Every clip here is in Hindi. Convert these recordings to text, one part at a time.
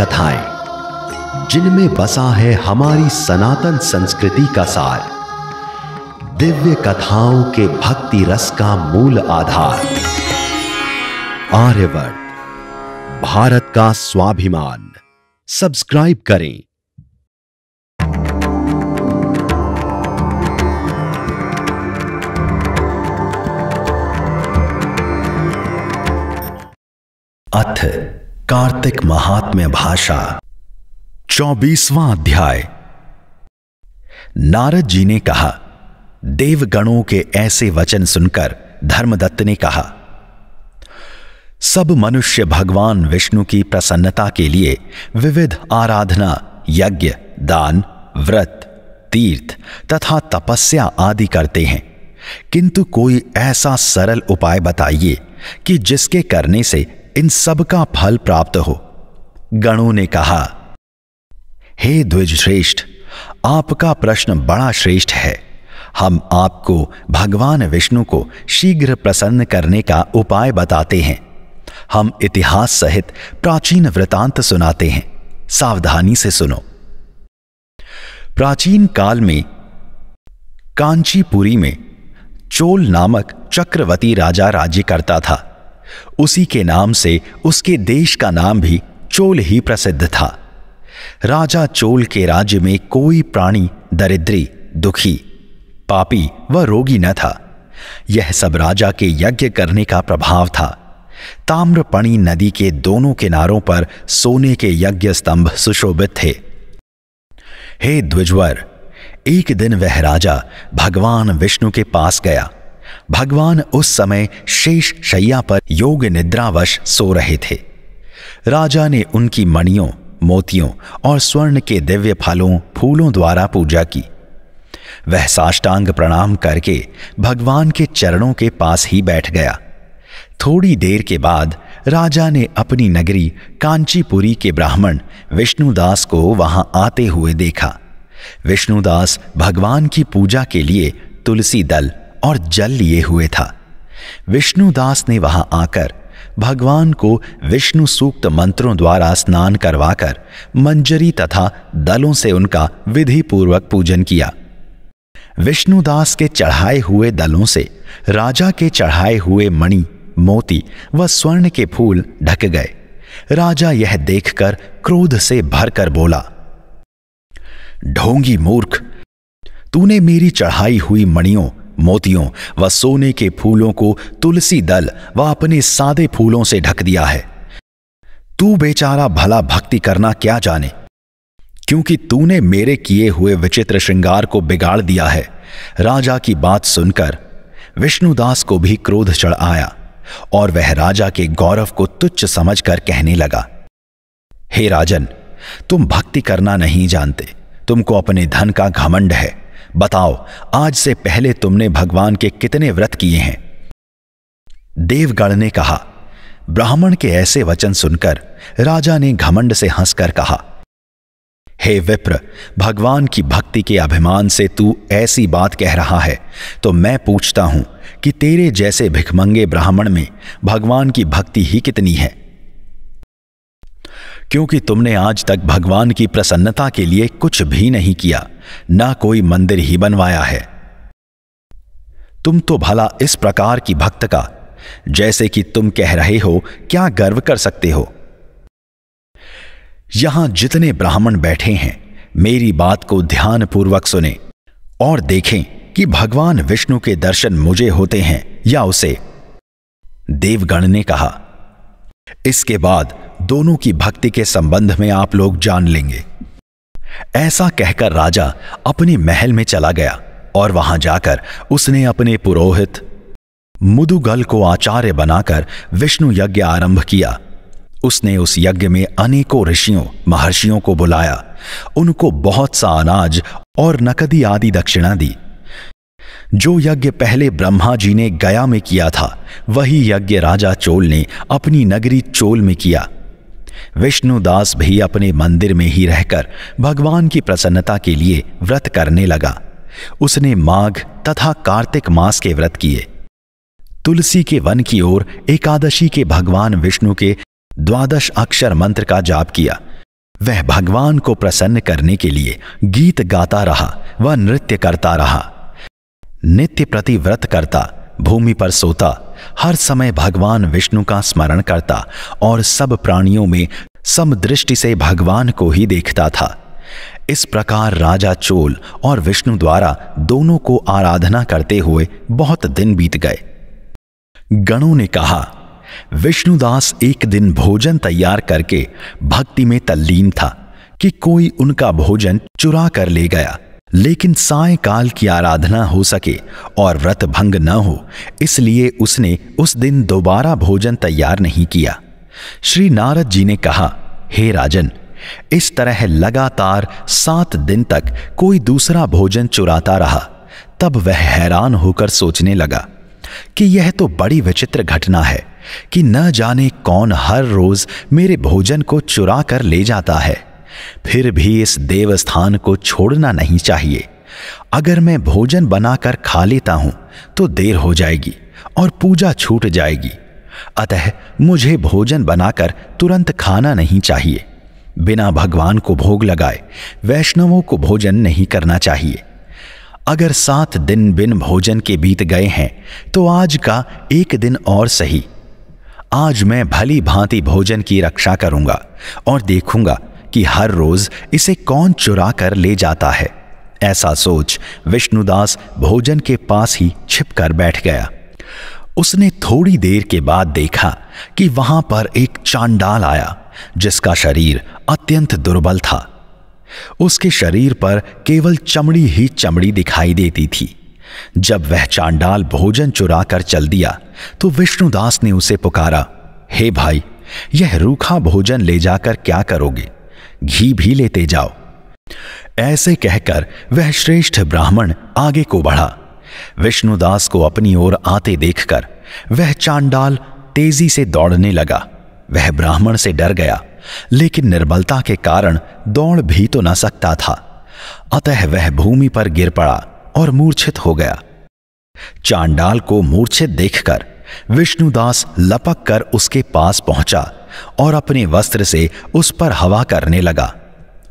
कथाएं जिनमें बसा है हमारी सनातन संस्कृति का सार दिव्य कथाओं के भक्ति रस का मूल आधार आर्यवर्त भारत का स्वाभिमान सब्सक्राइब करें अथ कार्तिक महात्म्य भाषा चौबीसवां अध्याय नारद जी ने कहा देवगणों के ऐसे वचन सुनकर धर्मदत्त ने कहा सब मनुष्य भगवान विष्णु की प्रसन्नता के लिए विविध आराधना यज्ञ दान व्रत तीर्थ तथा तपस्या आदि करते हैं किंतु कोई ऐसा सरल उपाय बताइए कि जिसके करने से इन सब का फल प्राप्त हो गणों ने कहा हे द्विज श्रेष्ठ आपका प्रश्न बड़ा श्रेष्ठ है हम आपको भगवान विष्णु को शीघ्र प्रसन्न करने का उपाय बताते हैं हम इतिहास सहित प्राचीन वृतांत सुनाते हैं सावधानी से सुनो प्राचीन काल में कांचीपुरी में चोल नामक चक्रवर्ती राजा राज्य करता था उसी के नाम से उसके देश का नाम भी चोल ही प्रसिद्ध था राजा चोल के राज्य में कोई प्राणी दरिद्री दुखी पापी व रोगी न था यह सब राजा के यज्ञ करने का प्रभाव था ताम्रपणी नदी के दोनों किनारों पर सोने के यज्ञ स्तंभ सुशोभित थे हे द्विजवर एक दिन वह राजा भगवान विष्णु के पास गया भगवान उस समय शेष शैया पर योग निद्रावश सो रहे थे राजा ने उनकी मणियों मोतियों और स्वर्ण के दिव्य फलों फूलों द्वारा पूजा की वह साष्टांग प्रणाम करके भगवान के चरणों के पास ही बैठ गया थोड़ी देर के बाद राजा ने अपनी नगरी कांचीपुरी के ब्राह्मण विष्णुदास को वहां आते हुए देखा विष्णुदास भगवान की पूजा के लिए तुलसी दल और जल लिए हुए था विष्णुदास ने वहां आकर भगवान को विष्णु सूक्त मंत्रों द्वारा स्नान करवाकर मंजरी तथा दलों से उनका विधिपूर्वक पूजन किया विष्णुदास के चढ़ाए हुए दलों से राजा के चढ़ाए हुए मणि मोती व स्वर्ण के फूल ढक गए राजा यह देखकर क्रोध से भरकर बोला ढोंगी मूर्ख तूने मेरी चढ़ाई हुई मणियों मोतियों व सोने के फूलों को तुलसी दल व अपने सादे फूलों से ढक दिया है तू बेचारा भला भक्ति करना क्या जाने क्योंकि तूने मेरे किए हुए विचित्र श्रृंगार को बिगाड़ दिया है राजा की बात सुनकर विष्णुदास को भी क्रोध चढ़ आया और वह राजा के गौरव को तुच्छ समझकर कहने लगा हे राजन तुम भक्ति करना नहीं जानते तुमको अपने धन का घमंड है बताओ आज से पहले तुमने भगवान के कितने व्रत किए हैं देवगण ने कहा ब्राह्मण के ऐसे वचन सुनकर राजा ने घमंड से हंसकर कहा हे विप्र भगवान की भक्ति के अभिमान से तू ऐसी बात कह रहा है तो मैं पूछता हूं कि तेरे जैसे भिखमंगे ब्राह्मण में भगवान की भक्ति ही कितनी है क्योंकि तुमने आज तक भगवान की प्रसन्नता के लिए कुछ भी नहीं किया ना कोई मंदिर ही बनवाया है तुम तो भला इस प्रकार की भक्त का जैसे कि तुम कह रहे हो क्या गर्व कर सकते हो यहां जितने ब्राह्मण बैठे हैं मेरी बात को ध्यानपूर्वक सुने और देखें कि भगवान विष्णु के दर्शन मुझे होते हैं या उसे देवगण ने कहा इसके बाद दोनों की भक्ति के संबंध में आप लोग जान लेंगे ऐसा कहकर राजा अपने महल में चला गया और वहां जाकर उसने अपने पुरोहित मुदुगल को आचार्य बनाकर विष्णु यज्ञ आरंभ किया उसने उस यज्ञ में अनेकों ऋषियों महर्षियों को बुलाया उनको बहुत सा अनाज और नकदी आदि दक्षिणा दी जो यज्ञ पहले ब्रह्मा जी ने गया में किया था वही यज्ञ राजा चोल ने अपनी नगरी चोल में किया विष्णुदास भी अपने मंदिर में ही रहकर भगवान की प्रसन्नता के लिए व्रत करने लगा उसने माघ तथा कार्तिक मास के व्रत किए तुलसी के वन की ओर एकादशी के भगवान विष्णु के द्वादश अक्षर मंत्र का जाप किया वह भगवान को प्रसन्न करने के लिए गीत गाता रहा व नृत्य करता रहा नित्य प्रति व्रत करता भूमि पर सोता हर समय भगवान विष्णु का स्मरण करता और सब प्राणियों में समदृष्टि से भगवान को ही देखता था इस प्रकार राजा चोल और विष्णु द्वारा दोनों को आराधना करते हुए बहुत दिन बीत गए गणों ने कहा विष्णुदास एक दिन भोजन तैयार करके भक्ति में तल्लीन था कि कोई उनका भोजन चुरा कर ले गया लेकिन सायकाल की आराधना हो सके और व्रत भंग न हो इसलिए उसने उस दिन दोबारा भोजन तैयार नहीं किया श्री नारद जी ने कहा हे राजन इस तरह लगातार सात दिन तक कोई दूसरा भोजन चुराता रहा तब वह हैरान होकर सोचने लगा कि यह तो बड़ी विचित्र घटना है कि न जाने कौन हर रोज मेरे भोजन को चुरा कर ले जाता है फिर भी इस देवस्थान को छोड़ना नहीं चाहिए अगर मैं भोजन बनाकर खा लेता हूं तो देर हो जाएगी और पूजा छूट जाएगी अतः मुझे भोजन बनाकर तुरंत खाना नहीं चाहिए बिना भगवान को भोग लगाए वैष्णवों को भोजन नहीं करना चाहिए अगर सात दिन बिन भोजन के बीत गए हैं तो आज का एक दिन और सही आज मैं भली भांति भोजन की रक्षा करूंगा और देखूंगा कि हर रोज इसे कौन चुरा कर ले जाता है ऐसा सोच विष्णुदास भोजन के पास ही छिपकर बैठ गया उसने थोड़ी देर के बाद देखा कि वहां पर एक चांडाल आया जिसका शरीर अत्यंत दुर्बल था उसके शरीर पर केवल चमड़ी ही चमड़ी दिखाई देती थी जब वह चांडाल भोजन चुरा कर चल दिया तो विष्णुदास ने उसे पुकारा हे hey भाई यह रूखा भोजन ले जाकर क्या करोगे घी भी लेते जाओ ऐसे कहकर वह श्रेष्ठ ब्राह्मण आगे को बढ़ा विष्णुदास को अपनी ओर आते देखकर वह चांडाल तेजी से दौड़ने लगा वह ब्राह्मण से डर गया लेकिन निर्बलता के कारण दौड़ भी तो न सकता था अतः वह भूमि पर गिर पड़ा और मूर्छित हो गया चांडाल को मूर्छित देखकर विष्णुदास लपक कर उसके पास पहुंचा और अपने वस्त्र से उस पर हवा करने लगा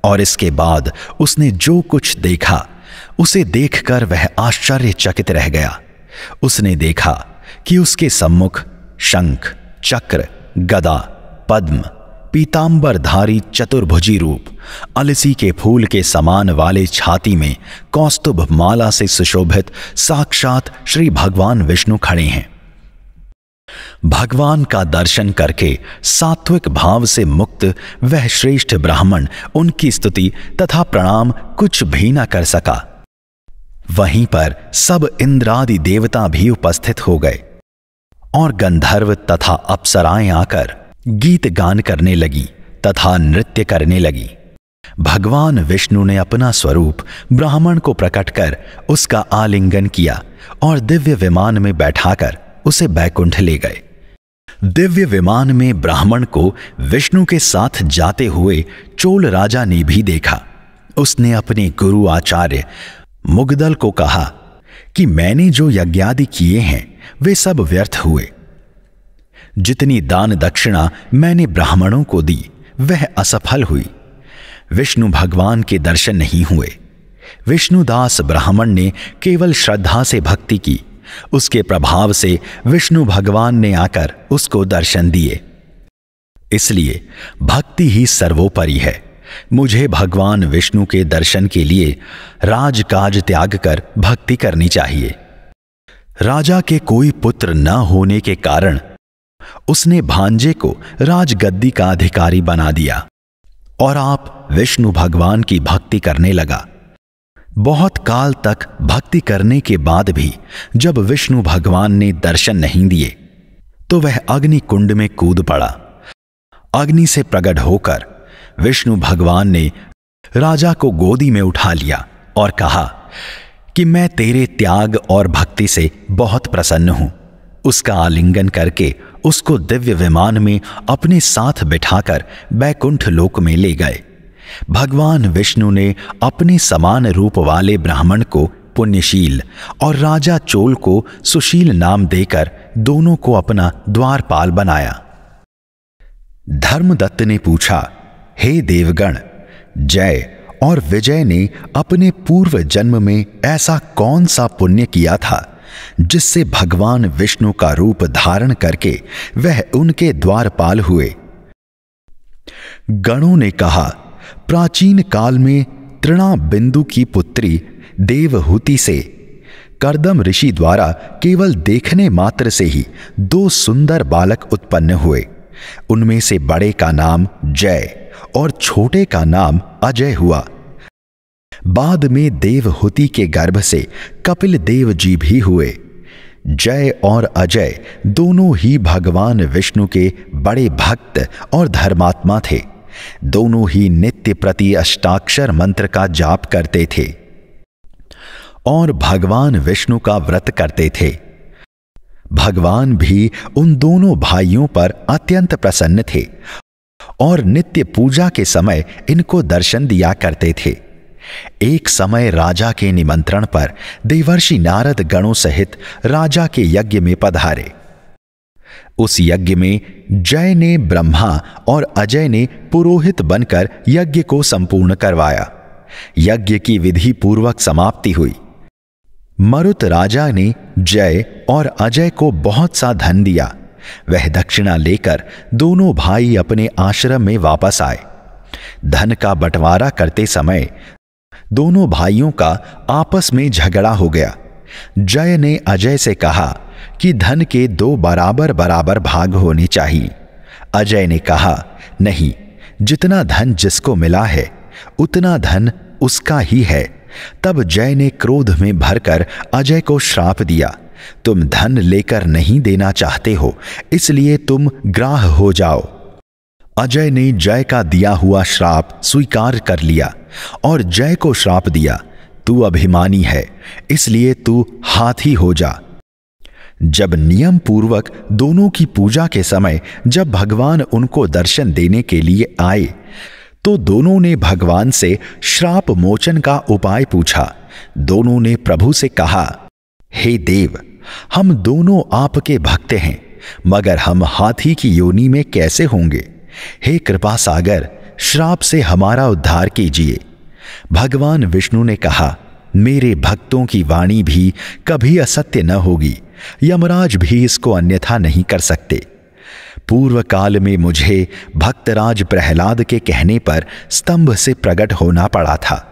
और इसके बाद उसने जो कुछ देखा उसे देखकर वह आश्चर्यचकित रह गया उसने देखा कि उसके सम्मुख शंख चक्र गदा पद्म पीताम्बरधारी चतुर्भुजी रूप अलसी के फूल के समान वाले छाती में कौस्तुभ माला से सुशोभित साक्षात श्री भगवान विष्णु खड़े हैं भगवान का दर्शन करके सात्विक भाव से मुक्त वह श्रेष्ठ ब्राह्मण उनकी स्तुति तथा प्रणाम कुछ भी न कर सका वहीं पर सब इंद्रादि देवता भी उपस्थित हो गए और गंधर्व तथा अप्सराएं आकर गीत गान करने लगी तथा नृत्य करने लगी भगवान विष्णु ने अपना स्वरूप ब्राह्मण को प्रकट कर उसका आलिंगन किया और दिव्य विमान में बैठाकर उसे बैकुंठ ले गए दिव्य विमान में ब्राह्मण को विष्णु के साथ जाते हुए चोल राजा ने भी देखा उसने अपने गुरु आचार्य मुगदल को कहा कि मैंने जो यज्ञादि किए हैं वे सब व्यर्थ हुए जितनी दान दक्षिणा मैंने ब्राह्मणों को दी वह असफल हुई विष्णु भगवान के दर्शन नहीं हुए विष्णुदास ब्राह्मण ने केवल श्रद्धा से भक्ति की उसके प्रभाव से विष्णु भगवान ने आकर उसको दर्शन दिए इसलिए भक्ति ही सर्वोपरि है मुझे भगवान विष्णु के दर्शन के लिए राजकाज त्याग कर भक्ति करनी चाहिए राजा के कोई पुत्र न होने के कारण उसने भांजे को राजगद्दी का अधिकारी बना दिया और आप विष्णु भगवान की भक्ति करने लगा बहुत काल तक भक्ति करने के बाद भी जब विष्णु भगवान ने दर्शन नहीं दिए तो वह अग्नि कुंड में कूद पड़ा अग्नि से प्रकट होकर विष्णु भगवान ने राजा को गोदी में उठा लिया और कहा कि मैं तेरे त्याग और भक्ति से बहुत प्रसन्न हूं उसका आलिंगन करके उसको दिव्य विमान में अपने साथ बिठाकर बैकुंठ लोक में ले गए भगवान विष्णु ने अपने समान रूप वाले ब्राह्मण को पुण्यशील और राजा चोल को सुशील नाम देकर दोनों को अपना द्वारपाल बनाया धर्मदत्त ने पूछा हे देवगण जय और विजय ने अपने पूर्व जन्म में ऐसा कौन सा पुण्य किया था जिससे भगवान विष्णु का रूप धारण करके वह उनके द्वारपाल हुए गणों ने कहा प्राचीन काल में तृणा बिंदु की पुत्री देवहूति से करदम ऋषि द्वारा केवल देखने मात्र से ही दो सुंदर बालक उत्पन्न हुए उनमें से बड़े का नाम जय और छोटे का नाम अजय हुआ बाद में देवहूति के गर्भ से कपिल देव जी भी हुए जय और अजय दोनों ही भगवान विष्णु के बड़े भक्त और धर्मात्मा थे दोनों ही नित्य प्रति अष्टाक्षर मंत्र का जाप करते थे और भगवान विष्णु का व्रत करते थे भगवान भी उन दोनों भाइयों पर अत्यंत प्रसन्न थे और नित्य पूजा के समय इनको दर्शन दिया करते थे एक समय राजा के निमंत्रण पर देवर्षि नारद गणों सहित राजा के यज्ञ में पधारे उस यज्ञ में जय ने ब्रह्मा और अजय ने पुरोहित बनकर यज्ञ को संपूर्ण करवाया यज्ञ की विधि पूर्वक समाप्ति हुई मरुत राजा ने जय और अजय को बहुत सा धन दिया वह दक्षिणा लेकर दोनों भाई अपने आश्रम में वापस आए धन का बंटवारा करते समय दोनों भाइयों का आपस में झगड़ा हो गया जय ने अजय से कहा कि धन के दो बराबर बराबर भाग होने चाहिए अजय ने कहा नहीं जितना धन जिसको मिला है उतना धन उसका ही है तब जय ने क्रोध में भरकर अजय को श्राप दिया तुम धन लेकर नहीं देना चाहते हो इसलिए तुम ग्राह हो जाओ अजय ने जय का दिया हुआ श्राप स्वीकार कर लिया और जय को श्राप दिया तू अभिमानी है इसलिए तू हाथी हो जा जब नियम पूर्वक दोनों की पूजा के समय जब भगवान उनको दर्शन देने के लिए आए तो दोनों ने भगवान से श्राप मोचन का उपाय पूछा दोनों ने प्रभु से कहा हे देव हम दोनों आपके भक्त हैं मगर हम हाथी की योनी में कैसे होंगे हे कृपा सागर श्राप से हमारा उद्धार कीजिए भगवान विष्णु ने कहा मेरे भक्तों की वाणी भी कभी असत्य न होगी यमराज भी इसको अन्यथा नहीं कर सकते पूर्व काल में मुझे भक्तराज प्रहलाद के कहने पर स्तंभ से प्रकट होना पड़ा था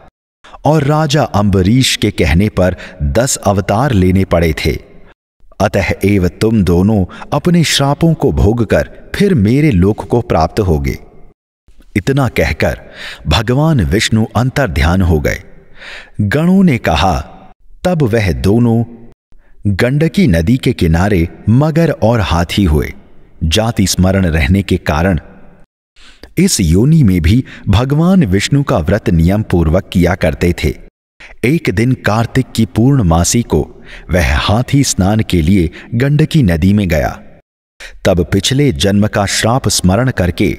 और राजा अम्बरीश के कहने पर दस अवतार लेने पड़े थे अतः एव तुम दोनों अपने श्रापों को भोगकर फिर मेरे लोक को प्राप्त होगे इतना कहकर भगवान विष्णु अंतर ध्यान हो गए गणों ने कहा तब वह दोनों गंडकी नदी के किनारे मगर और हाथी हुए जाति स्मरण रहने के कारण इस योनि में भी भगवान विष्णु का व्रत नियम पूर्वक किया करते थे एक दिन कार्तिक की पूर्णमासी को वह हाथी स्नान के लिए गंडकी नदी में गया तब पिछले जन्म का श्राप स्मरण करके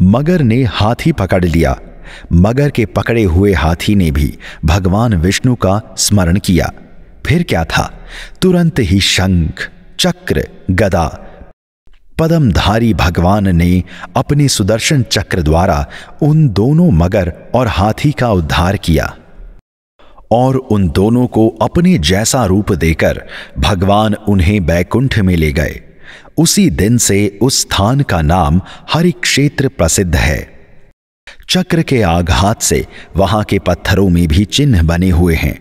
मगर ने हाथी पकड़ लिया मगर के पकड़े हुए हाथी ने भी भगवान विष्णु का स्मरण किया फिर क्या था तुरंत ही शंख चक्र गदा पदमधारी भगवान ने अपने सुदर्शन चक्र द्वारा उन दोनों मगर और हाथी का उद्धार किया और उन दोनों को अपने जैसा रूप देकर भगवान उन्हें बैकुंठ में ले गए उसी दिन से उस स्थान का नाम हरिक्षेत्र प्रसिद्ध है चक्र के आघात से वहां के पत्थरों में भी चिन्ह बने हुए हैं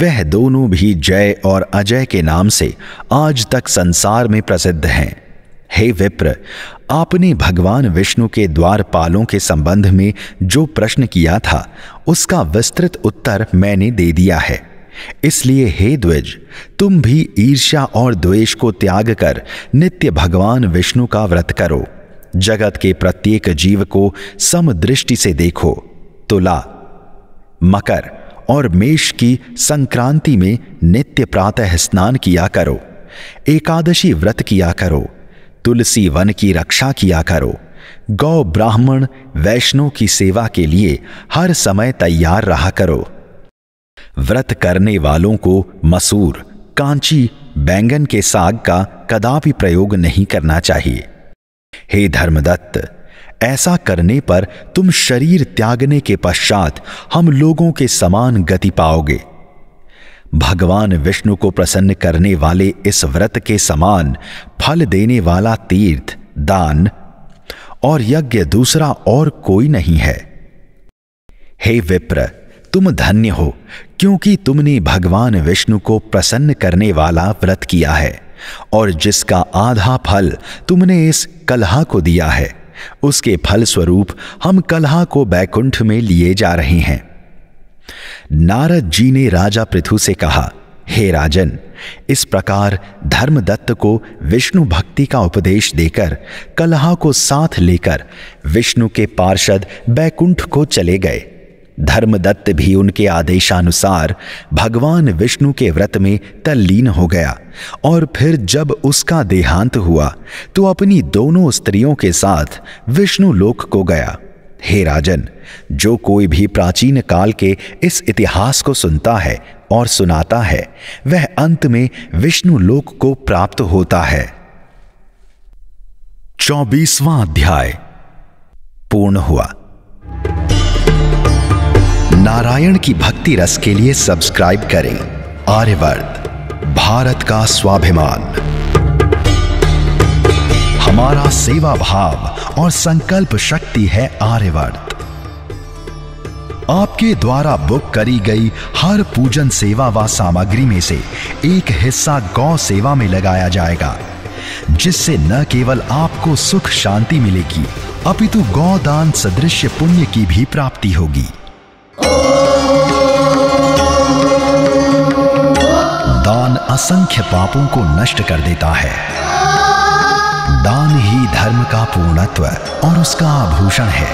वह दोनों भी जय और अजय के नाम से आज तक संसार में प्रसिद्ध हैं हे विप्र आपने भगवान विष्णु के द्वारपालों के संबंध में जो प्रश्न किया था उसका विस्तृत उत्तर मैंने दे दिया है इसलिए हे द्विज तुम भी ईर्ष्या और द्वेष को त्याग कर नित्य भगवान विष्णु का व्रत करो जगत के प्रत्येक जीव को समदृष्टि से देखो तुला मकर और मेष की संक्रांति में नित्य प्रातः स्नान किया करो एकादशी व्रत किया करो तुलसी वन की रक्षा किया करो गौ ब्राह्मण वैष्णव की सेवा के लिए हर समय तैयार रहा करो व्रत करने वालों को मसूर कांची बैंगन के साग का कदापि प्रयोग नहीं करना चाहिए हे धर्मदत्त ऐसा करने पर तुम शरीर त्यागने के पश्चात हम लोगों के समान गति पाओगे भगवान विष्णु को प्रसन्न करने वाले इस व्रत के समान फल देने वाला तीर्थ दान और यज्ञ दूसरा और कोई नहीं है हे विप्र तुम धन्य हो क्योंकि तुमने भगवान विष्णु को प्रसन्न करने वाला व्रत किया है और जिसका आधा फल तुमने इस कलहा को दिया है उसके फल स्वरूप हम कलहा को बैकुंठ में लिए जा रहे हैं नारद जी ने राजा पृथु से कहा हे राजन इस प्रकार धर्मदत्त को विष्णु भक्ति का उपदेश देकर कलहा को साथ लेकर विष्णु के पार्षद बैकुंठ को चले गए धर्मदत्त भी उनके आदेशानुसार भगवान विष्णु के व्रत में तल्लीन हो गया और फिर जब उसका देहांत हुआ तो अपनी दोनों स्त्रियों के साथ विष्णु लोक को गया हे राजन जो कोई भी प्राचीन काल के इस इतिहास को सुनता है और सुनाता है वह अंत में विष्णु लोक को प्राप्त होता है चौबीसवां अध्याय पूर्ण हुआ नारायण की भक्ति रस के लिए सब्सक्राइब करें आर्यवर्त भारत का स्वाभिमान हमारा सेवा भाव और संकल्प शक्ति है आर्यवर्त आपके द्वारा बुक करी गई हर पूजन सेवा व सामग्री में से एक हिस्सा गौ सेवा में लगाया जाएगा जिससे न केवल आपको सुख शांति मिलेगी अपितु गौदान सदृश पुण्य की भी प्राप्ति होगी दान असंख्य पापों को नष्ट कर देता है दान ही धर्म का पूर्णत्व और उसका आभूषण है